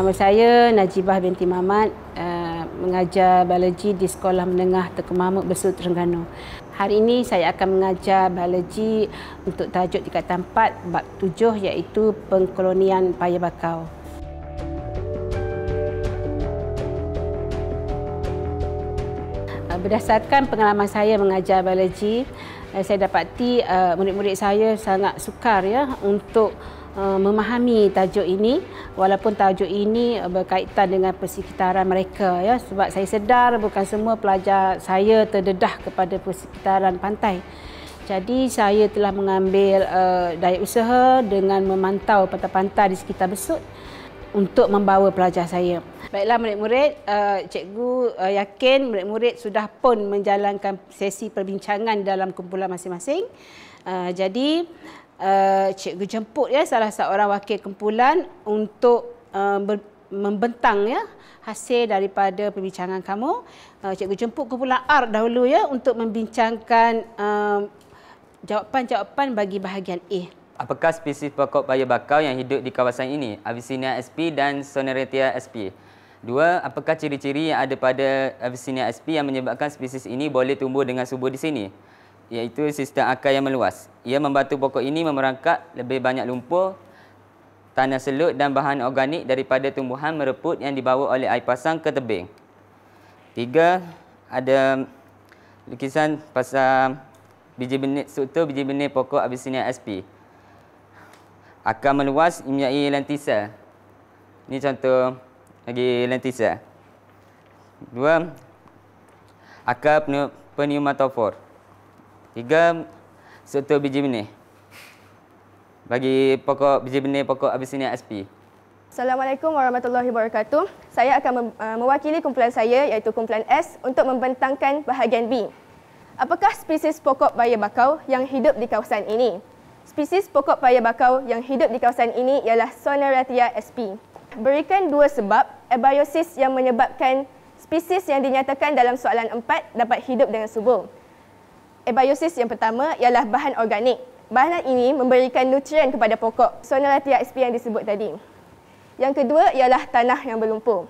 Nama saya Najibah binti Mamat, uh, mengajar biologi di Sekolah Menengah Tekumamuk Besut Terengganu. Hari ini saya akan mengajar biologi untuk tajuk tingkatan 4 bab 7 iaitu pengkolonian paya bakau. Eh, berdasarkan pengalaman saya mengajar biologi, eh, saya dapati murid-murid saya sangat sukar ya untuk Uh, memahami tajuk ini walaupun tajuk ini uh, berkaitan dengan persekitaran mereka ya sebab saya sedar bukan semua pelajar saya terdedah kepada persekitaran pantai. Jadi saya telah mengambil uh, daya usaha dengan memantau pantai-pantai di sekitar Besut untuk membawa pelajar saya. Baiklah murid-murid, uh, cikgu uh, yakin murid-murid sudah pun menjalankan sesi perbincangan dalam kumpulan masing-masing. Uh, jadi uh, cikgu jemput ya salah seorang wakil kumpulan untuk uh, eh, ber, membentang ya hasil daripada perbincangan kamu. Uh, cikgu jemput kumpulan R dahulu ya untuk membincangkan jawapan-jawapan uh, bagi bahagian A. Apakah spesies pokok paya bakau yang hidup di kawasan ini? Avicennia SP dan Sonnerentia SP. Dua, apakah ciri-ciri yang ada pada Avicennia SP yang menyebabkan spesies ini boleh tumbuh dengan subur di sini? iaitu sistem akar yang meluas. Ia membantu pokok ini memerangkap lebih banyak lumpur, tanah selut dan bahan organik daripada tumbuhan mereput yang dibawa oleh air pasang ke tebing. Tiga, ada lukisan pasal biji benih struktur biji benih pokok Abyssinia SP. Akar meluas menyai lentisa. Ini contoh lagi lentisa. Dua, akar pneumatophore. Tiga serta biji benih. Bagi pokok biji benih pokok ini SP. Assalamualaikum warahmatullahi wabarakatuh. Saya akan uh, mewakili kumpulan saya iaitu kumpulan S untuk membentangkan bahagian B. Apakah spesies pokok paya bakau yang hidup di kawasan ini? Spesies pokok paya bakau yang hidup di kawasan ini ialah Sonaratia SP. Berikan dua sebab abiosis yang menyebabkan spesies yang dinyatakan dalam soalan empat dapat hidup dengan subur. Ebiosis yang pertama ialah bahan organik. Bahan ini memberikan nutrien kepada pokok. Sonolatia SP yang disebut tadi. Yang kedua ialah tanah yang berlumpur.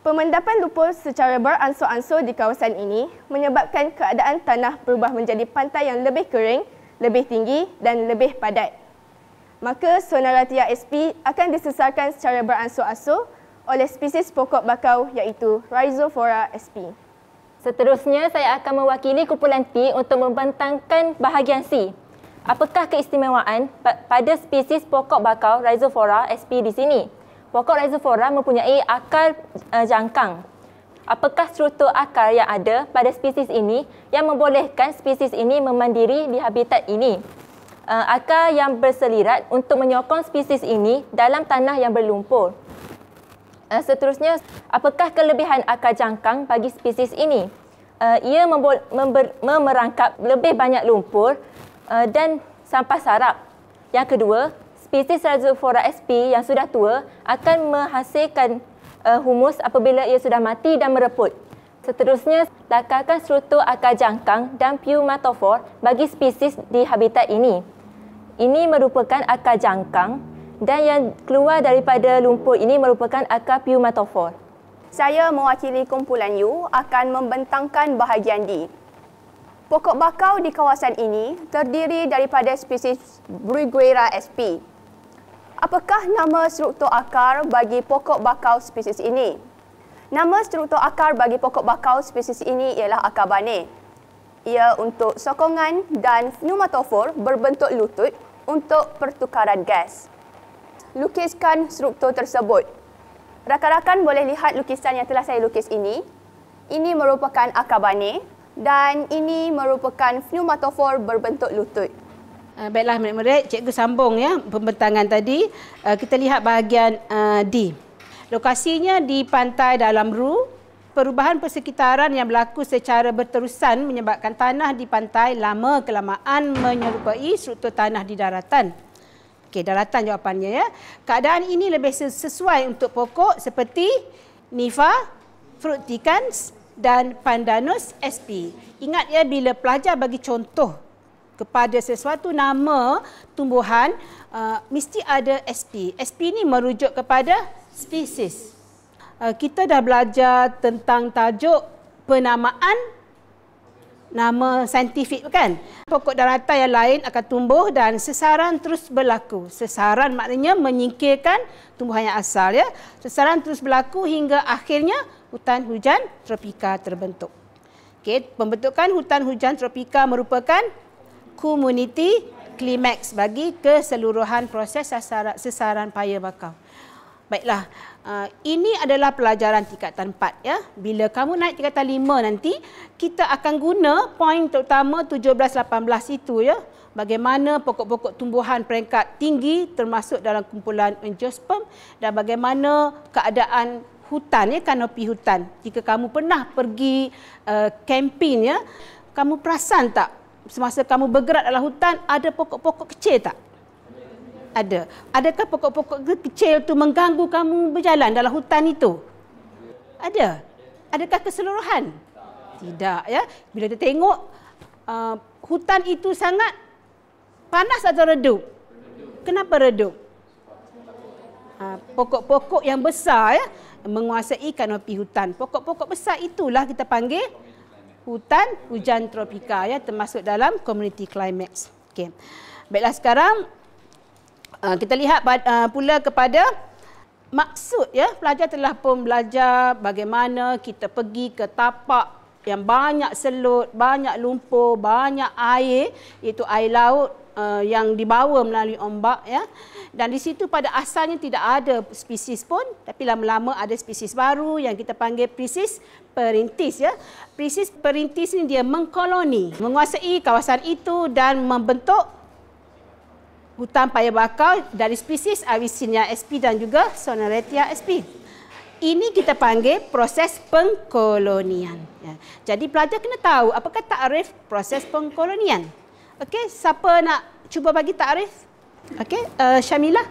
Pemendapan lumpur secara beransur-ansur di kawasan ini menyebabkan keadaan tanah berubah menjadi pantai yang lebih kering, lebih tinggi dan lebih padat. Maka Sonaratia SP akan disesarkan secara beransur-ansur oleh spesies pokok bakau iaitu Rhizophora SP. Seterusnya, saya akan mewakili kumpulan T untuk membentangkan bahagian C. Apakah keistimewaan pada spesies pokok bakau Rhizophora SP di sini? Pokok Rhizophora mempunyai akar eh, jangkang. Apakah struktur akar yang ada pada spesies ini yang membolehkan spesies ini memandiri di habitat ini? Eh, akar yang berselirat untuk menyokong spesies ini dalam tanah yang berlumpur. Eh, seterusnya, apakah kelebihan akar jangkang bagi spesies ini? Eh, ia memerangkap lebih banyak lumpur eh, dan sampah sarap. Yang kedua, spesies Razofora sp yang sudah tua akan menghasilkan humus apabila ia sudah mati dan mereput. Seterusnya, lakarkan struktur akar jangkang dan pumatofor bagi spesies di habitat ini. Ini merupakan akar jangkang dan yang keluar daripada lumpur ini merupakan akar piumatofor. Saya mewakili kumpulan U akan membentangkan bahagian D. Pokok bakau di kawasan ini terdiri daripada spesies Bruguera sp. Apakah nama struktur akar bagi pokok bakau spesies ini? Nama struktur akar bagi pokok bakau spesies ini ialah akar bane. Ia untuk sokongan dan pneumatofor berbentuk lutut untuk pertukaran gas lukiskan struktur tersebut. Rakan-rakan boleh lihat lukisan yang telah saya lukis ini. Ini merupakan akabane dan ini merupakan pneumatophore berbentuk lutut. Ah, baiklah murid-murid, cikgu sambung ya pembentangan tadi. Ah, kita lihat bahagian ah, D. Lokasinya di pantai dalam Ru. Perubahan persekitaran yang berlaku secara berterusan menyebabkan tanah di pantai lama kelamaan menyerupai struktur tanah di daratan. Okey, daratan jawapannya ya. Keadaan ini lebih sesuai untuk pokok seperti Nifa, Fructicans dan Pandanus sp. Ingat ya bila pelajar bagi contoh kepada sesuatu nama tumbuhan uh, mesti ada sp. Sp ini merujuk kepada species. Uh, kita dah belajar tentang tajuk penamaan nama saintifik kan pokok daratan yang lain akan tumbuh dan sesaran terus berlaku sesaran maknanya menyingkirkan tumbuhan yang asal ya sesaran terus berlaku hingga akhirnya hutan hujan tropika terbentuk okey pembentukan hutan hujan tropika merupakan community klimaks bagi keseluruhan proses sesaran paya bakau baiklah Ah, ini adalah pelajaran tingkatan 4 ya. Bila kamu naik tingkatan 5 nanti, kita akan guna poin terutama 17 18 itu ya. Bagaimana pokok-pokok tumbuhan peringkat tinggi termasuk dalam kumpulan angiosperm dan bagaimana keadaan hutan ya, kanopi hutan. Jika kamu pernah pergi kempen eh, uh, ya, kamu perasan tak semasa kamu bergerak dalam hutan ada pokok-pokok kecil tak? Ada. Adakah pokok-pokok kecil tu mengganggu kamu berjalan dalam hutan itu? Ada. Adakah keseluruhan? Tidak ya. Bila kita tengok uh, hutan itu sangat panas atau redup? Kenapa redup? Uh, pokok-pokok yang besar ya menguasai kanopi hutan. Pokok-pokok besar itulah kita panggil hutan hujan tropika ya termasuk dalam community climax. Okay, Baiklah sekarang Ah, kita lihat uh, pula kepada maksud ya pelajar telah pun belajar bagaimana kita pergi ke tapak yang banyak selut, banyak lumpur, banyak air iaitu air laut uh, yang dibawa melalui ombak ya. Dan di situ pada asalnya tidak ada spesies pun tapi lama-lama ada spesies baru yang kita panggil spesies perintis ya. Spesies perintis ini dia mengkoloni, menguasai kawasan itu dan membentuk hutan paya bakau dari spesies Avicinia sp dan juga Sonaretia sp. Ini kita panggil proses pengkolonian. Ya. Jadi pelajar kena tahu apakah takrif proses pengkolonian. Okey, siapa nak cuba bagi takrif? Okey, uh, Syamila.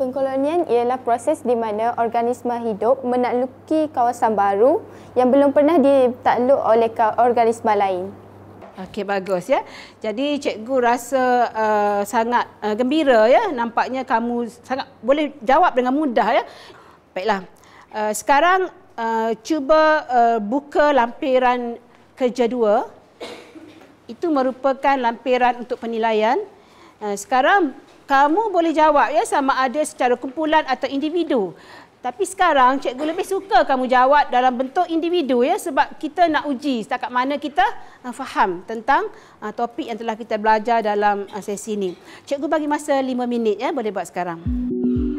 Pengkolonian ialah proses di mana organisma hidup menakluki kawasan baru yang belum pernah ditakluk oleh organisma lain. Okey bagus ya. Jadi cikgu rasa uh, sangat uh, gembira ya nampaknya kamu sangat boleh jawab dengan mudah ya. Baiklah. Uh, sekarang uh, cuba uh, buka lampiran kerja dua. Itu merupakan lampiran untuk penilaian. Uh, sekarang kamu boleh jawab ya sama ada secara kumpulan atau individu. Tapi sekarang cikgu lebih suka kamu jawab dalam bentuk individu ya sebab kita nak uji setakat mana kita uh, faham tentang uh, topik yang telah kita belajar dalam uh, sesi ini. Cikgu bagi masa 5 minit ya boleh buat sekarang. Hmm.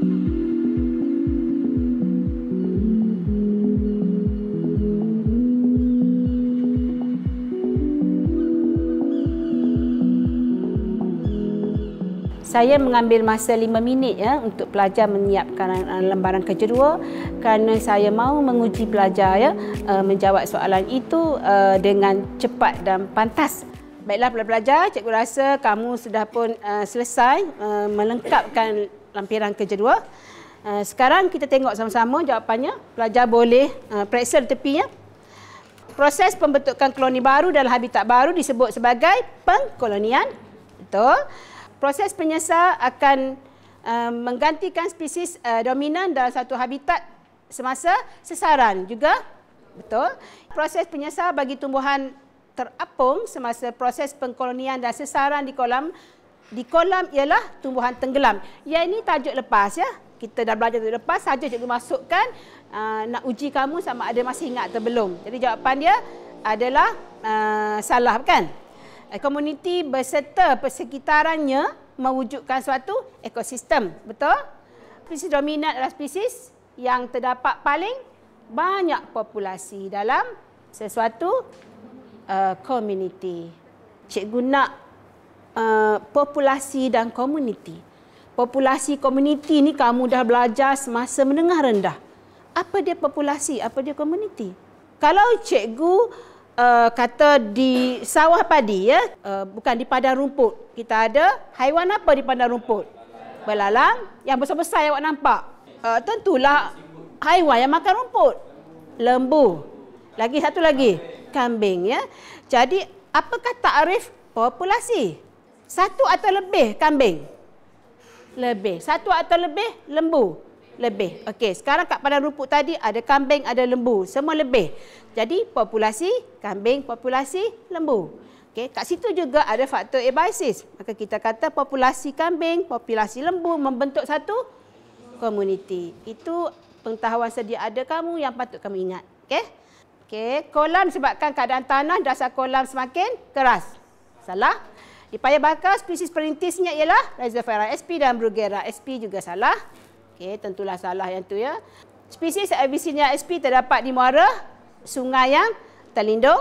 saya mengambil masa lima minit ya untuk pelajar menyiapkan uh, lembaran kejerua kerana saya mahu menguji pelajar ya uh, menjawab soalan itu uh, dengan cepat dan pantas. Baiklah pelajar-pelajar, cikgu rasa kamu sudah pun selesai melengkapkan lampiran kejerua. Sekarang kita tengok sama-sama jawapannya. Pelajar boleh periksa di tepi ya. Proses pembentukan koloni baru dalam habitat baru disebut sebagai pengkolonian. Betul? proses penyesar akan uh, menggantikan spesies uh, dominan dalam satu habitat semasa sesaran juga betul proses penyesar bagi tumbuhan terapung semasa proses pengkolonian dan sesaran di kolam di kolam ialah tumbuhan tenggelam ya ini tajuk lepas ya kita dah belajar tajuk lepas saja cikgu masukkan uh, nak uji kamu sama ada masih ingat atau belum jadi jawapan dia adalah uh, salah kan komuniti berserta persekitarannya mewujudkan suatu ekosistem. Betul? Spesies dominan adalah spesies yang terdapat paling banyak populasi dalam sesuatu komuniti. Uh, Cikgu nak uh, populasi dan komuniti. Populasi komuniti ni kamu dah belajar semasa menengah rendah. Apa dia populasi? Apa dia komuniti? Kalau cikgu uh, kata di sawah padi ya uh, bukan di padang rumput kita ada haiwan apa di padang rumput belalang yang besar-besar yang awak nampak uh, tentulah haiwan yang makan rumput lembu lagi satu lagi kambing ya jadi apakah takrif populasi satu atau lebih kambing lebih satu atau lebih lembu lebih. Okey, sekarang kat padang rumput tadi ada kambing, ada lembu, semua lebih. Jadi populasi kambing, populasi lembu. Okey, kat situ juga ada faktor abiosis. Maka kita kata populasi kambing, populasi lembu membentuk satu komuniti. Itu pengetahuan sedia ada kamu yang patut kamu ingat. Okey. Okey, kolam sebabkan keadaan tanah dasar kolam semakin keras. Salah. Di paya bakar spesies perintisnya ialah Reservoir SP dan Brugera SP juga salah. Okey, tentulah salah yang tu ya. Spesies Abyssinia sp terdapat di muara sungai yang terlindung.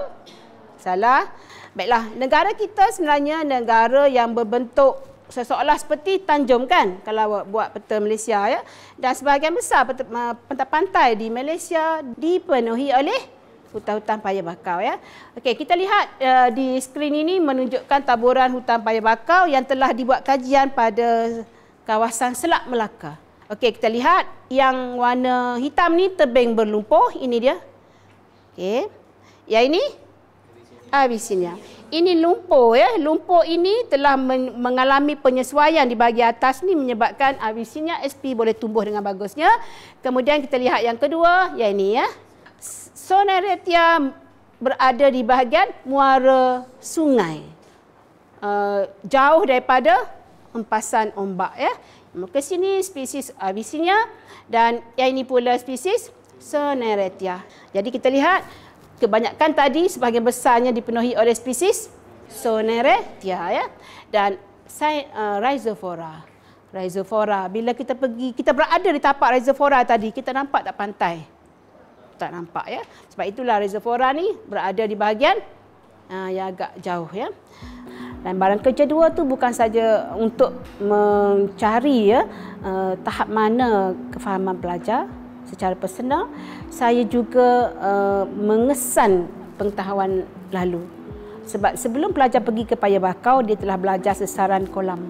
Salah. Baiklah, negara kita sebenarnya negara yang berbentuk seolah seperti Tanjung kan kalau buat peta Malaysia ya. Dan sebahagian besar pantai-pantai di Malaysia dipenuhi oleh hutan-hutan paya bakau ya. Okey, kita lihat uh, di skrin ini menunjukkan taburan hutan paya bakau yang telah dibuat kajian pada kawasan Selat Melaka. Okey, kita lihat yang warna hitam ni tebing berlumpur. Ini dia. Okey. ya ini? abisinya. Ini lumpur ya. Lumpur ini telah mengalami penyesuaian di bahagian atas ni menyebabkan abisinya SP boleh tumbuh dengan bagusnya. Kemudian kita lihat yang kedua. ya ini ya. Soneretia berada di bahagian muara sungai. Uh, jauh daripada empasan ombak ya. Muka sini spesies Abyssinia dan yang ini pula spesies Soneretia. Jadi kita lihat kebanyakan tadi sebahagian besarnya dipenuhi oleh spesies Soneretia ya dan uh, Rhizophora. Rhizophora. Bila kita pergi, kita berada di tapak Rhizophora tadi, kita nampak tak pantai? Tak nampak ya. Sebab itulah Rhizophora ni berada di bahagian uh, yang agak jauh ya. Dan barang kerja dua tu bukan saja untuk mencari ya uh, tahap mana kefahaman pelajar secara personal, saya juga uh, mengesan pengetahuan lalu. Sebab sebelum pelajar pergi ke Paya Bakau, dia telah belajar sesaran kolam.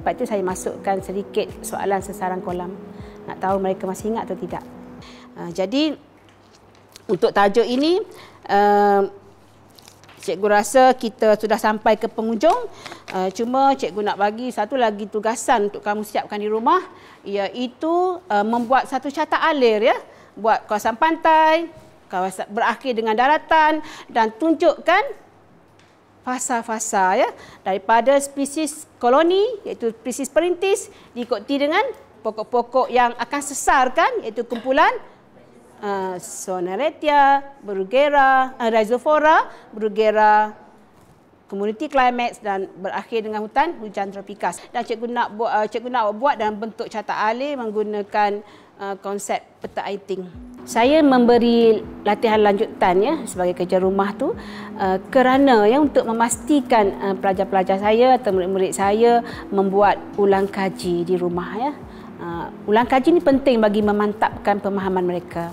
Sebab itu saya masukkan sedikit soalan sesaran kolam. Nak tahu mereka masih ingat atau tidak. Uh, jadi, untuk tajuk ini, uh, cikgu rasa kita sudah sampai ke penghujung. Uh, cuma cikgu nak bagi satu lagi tugasan untuk kamu siapkan di rumah iaitu uh, membuat satu catat alir ya. Buat kawasan pantai, kawasan berakhir dengan daratan dan tunjukkan fasa-fasa ya daripada spesies koloni iaitu spesies perintis diikuti dengan pokok-pokok yang akan sesarkan iaitu kumpulan Ah, Sonaretia, Brugera, uh, ah, Rhizophora, Brugera, Community Climates dan berakhir dengan hutan hujan tropikas. Dan cikgu nak buat uh, cikgu nak buat dalam bentuk catak alir menggunakan uh, konsep peta aiting. Saya memberi latihan lanjutan ya sebagai kerja rumah tu uh, kerana ya untuk memastikan uh, pelajar-pelajar saya atau murid-murid saya membuat ulang kaji di rumah ya. Uh, ulang kaji ni penting bagi memantapkan pemahaman mereka.